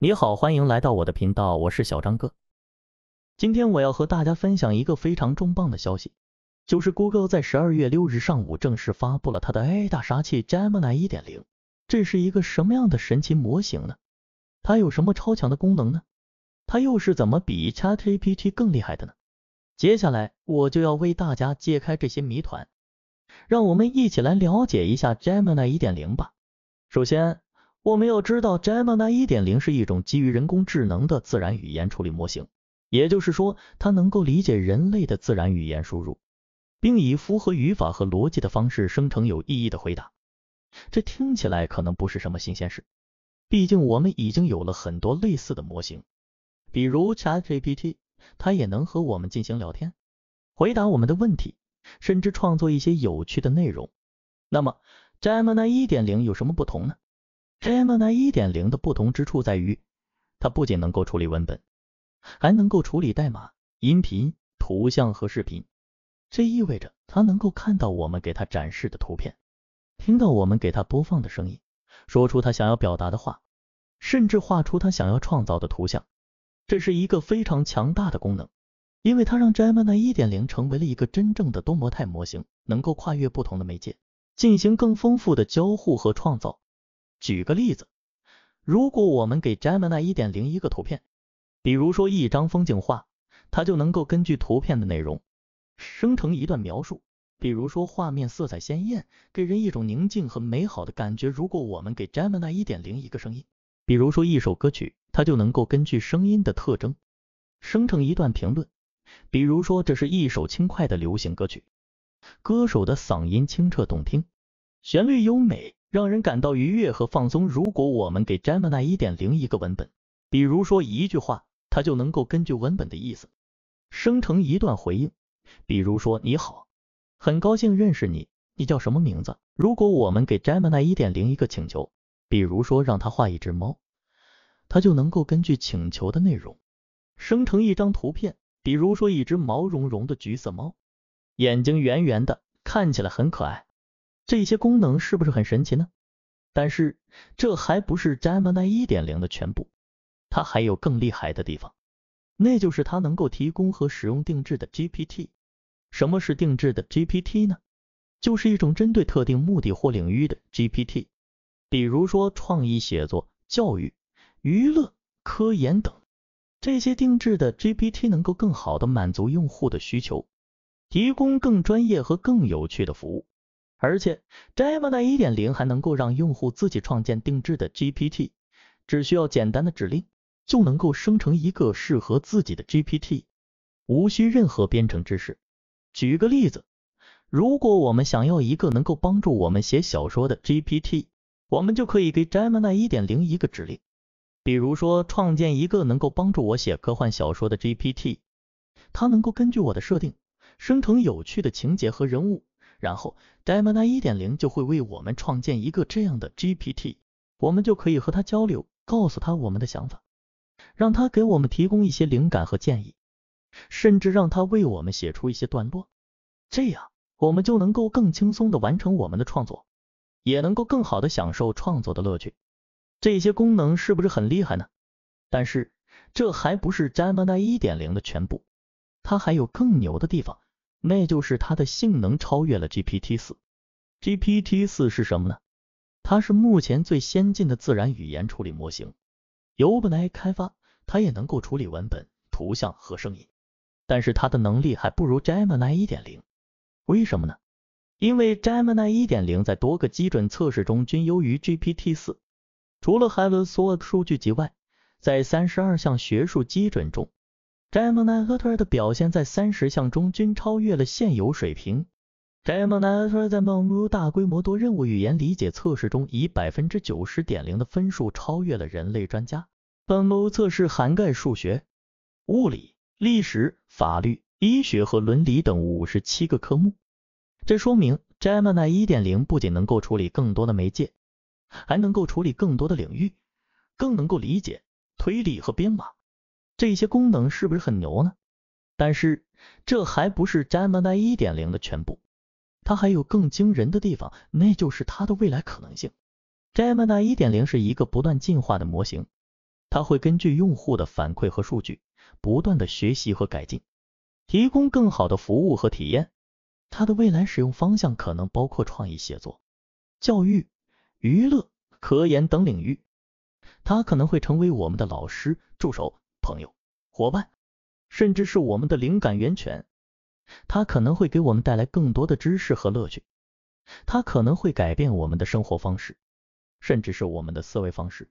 你好，欢迎来到我的频道，我是小张哥。今天我要和大家分享一个非常重磅的消息，就是 Google 在十二月六日上午正式发布了它的 AI 大杀器 Gemini 一点零。这是一个什么样的神奇模型呢？它有什么超强的功能呢？它又是怎么比 ChatGPT 更厉害的呢？接下来我就要为大家揭开这些谜团，让我们一起来了解一下 Gemini 一点零吧。首先，我们要知道，Gemini 1.0是一种基于人工智能的自然语言处理模型，也就是说，它能够理解人类的自然语言输入，并以符合语法和逻辑的方式生成有意义的回答。这听起来可能不是什么新鲜事，毕竟我们已经有了很多类似的模型，比如 ChatGPT，它也能和我们进行聊天，回答我们的问题，甚至创作一些有趣的内容。那么，Gemini 1.0有什么不同呢？Gemini 一点零的不同之处在于，它不仅能够处理文本，还能够处理代码、音频、图像和视频。这意味着它能够看到我们给它展示的图片，听到我们给它播放的声音，说出它想要表达的话，甚至画出它想要创造的图像。这是一个非常强大的功能，因为它让 Gemini 一点零成为了一个真正的多模态模型，能够跨越不同的媒介，进行更丰富的交互和创造。举个例子，如果我们给 Gemini 一点零一个图片，比如说一张风景画，它就能够根据图片的内容生成一段描述，比如说画面色彩鲜艳，给人一种宁静和美好的感觉。如果我们给 Gemini 一点零一个声音，比如说一首歌曲，它就能够根据声音的特征生成一段评论，比如说这是一首轻快的流行歌曲，歌手的嗓音清澈动听，旋律优美。让人感到愉悦和放松。如果我们给 Gemini 1.0一个文本，比如说一句话，它就能够根据文本的意思生成一段回应，比如说你好，很高兴认识你，你叫什么名字？如果我们给 Gemini 1.0一个请求，比如说让它画一只猫，它就能够根据请求的内容生成一张图片，比如说一只毛茸茸的橘色猫，眼睛圆圆的，看起来很可爱。这些功能是不是很神奇呢？但是这还不是 Gemini 一点零的全部，它还有更厉害的地方，那就是它能够提供和使用定制的 GPT。什么是定制的 GPT 呢？就是一种针对特定目的或领域的 GPT，比如说创意写作、教育、娱乐、科研等。这些定制的 GPT 能够更好的满足用户的需求，提供更专业和更有趣的服务。而且，Gemini 1.0还能够让用户自己创建定制的 GPT，只需要简单的指令，就能够生成一个适合自己的 GPT，无需任何编程知识。举个例子，如果我们想要一个能够帮助我们写小说的 GPT，我们就可以给 Gemini 1.0一个指令，比如说创建一个能够帮助我写科幻小说的 GPT，它能够根据我的设定生成有趣的情节和人物。然后，Gemini 一点零就会为我们创建一个这样的 GPT，我们就可以和它交流，告诉它我们的想法，让它给我们提供一些灵感和建议，甚至让它为我们写出一些段落，这样我们就能够更轻松的完成我们的创作，也能够更好的享受创作的乐趣。这些功能是不是很厉害呢？但是，这还不是 Gemini 一点零的全部，它还有更牛的地方。那就是它的性能超越了 GPT 四。GPT 四是什么呢？它是目前最先进的自然语言处理模型，由 OpenAI 开发。它也能够处理文本、图像和声音，但是它的能力还不如 Gemini 一点零。为什么呢？因为 Gemini 一点零在多个基准测试中均优于 GPT 四，除了 Helen s o r 数据集外，在三十二项学术基准中。Gemini 2.0的表现，在三十项中均超越了现有水平。Gemini 2.0在蒙乌大规模多任务语言理解测试中，以百分之九十点零的分数超越了人类专家。本路测试涵盖数学、物理、历史、法律、医学和伦理等五十七个科目。这说明 Gemini 1.0不仅能够处理更多的媒介，还能够处理更多的领域，更能够理解推理和编码。这些功能是不是很牛呢？但是这还不是 Gemini 一点零的全部，它还有更惊人的地方，那就是它的未来可能性。Gemini 一点零是一个不断进化的模型，它会根据用户的反馈和数据，不断的学习和改进，提供更好的服务和体验。它的未来使用方向可能包括创意写作、教育、娱乐、科研等领域。它可能会成为我们的老师、助手。朋友、伙伴，甚至是我们的灵感源泉，它可能会给我们带来更多的知识和乐趣，它可能会改变我们的生活方式，甚至是我们的思维方式，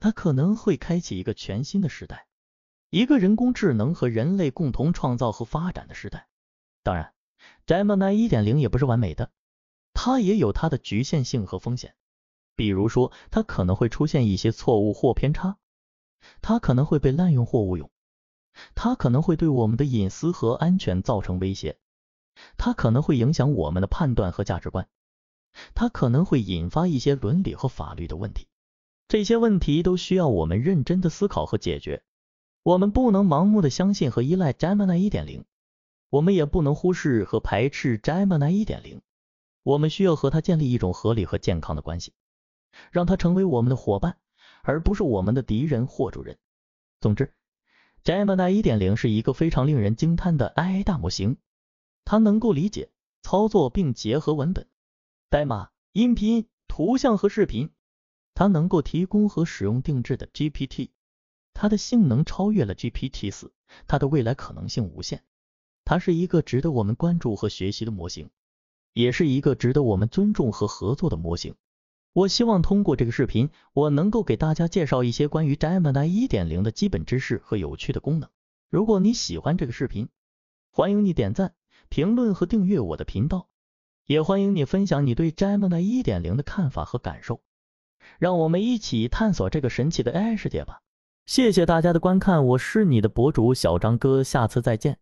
它可能会开启一个全新的时代，一个人工智能和人类共同创造和发展的时代。当然，Gemini 一点零也不是完美的，它也有它的局限性和风险，比如说，它可能会出现一些错误或偏差。它可能会被滥用或误用，它可能会对我们的隐私和安全造成威胁，它可能会影响我们的判断和价值观，它可能会引发一些伦理和法律的问题。这些问题都需要我们认真的思考和解决。我们不能盲目的相信和依赖 Gemini 一点零，我们也不能忽视和排斥 Gemini 一点零。我们需要和它建立一种合理和健康的关系，让它成为我们的伙伴。而不是我们的敌人或主人。总之，Gemini 1.0是一个非常令人惊叹的 AI 大模型，它能够理解、操作并结合文本、代码、音频、图像和视频。它能够提供和使用定制的 GPT，它的性能超越了 GPT 4，它的未来可能性无限。它是一个值得我们关注和学习的模型，也是一个值得我们尊重和合作的模型。我希望通过这个视频，我能够给大家介绍一些关于 Gemini 一点零的基本知识和有趣的功能。如果你喜欢这个视频，欢迎你点赞、评论和订阅我的频道，也欢迎你分享你对 Gemini 一点零的看法和感受。让我们一起探索这个神奇的 AI 世界吧！谢谢大家的观看，我是你的博主小张哥，下次再见。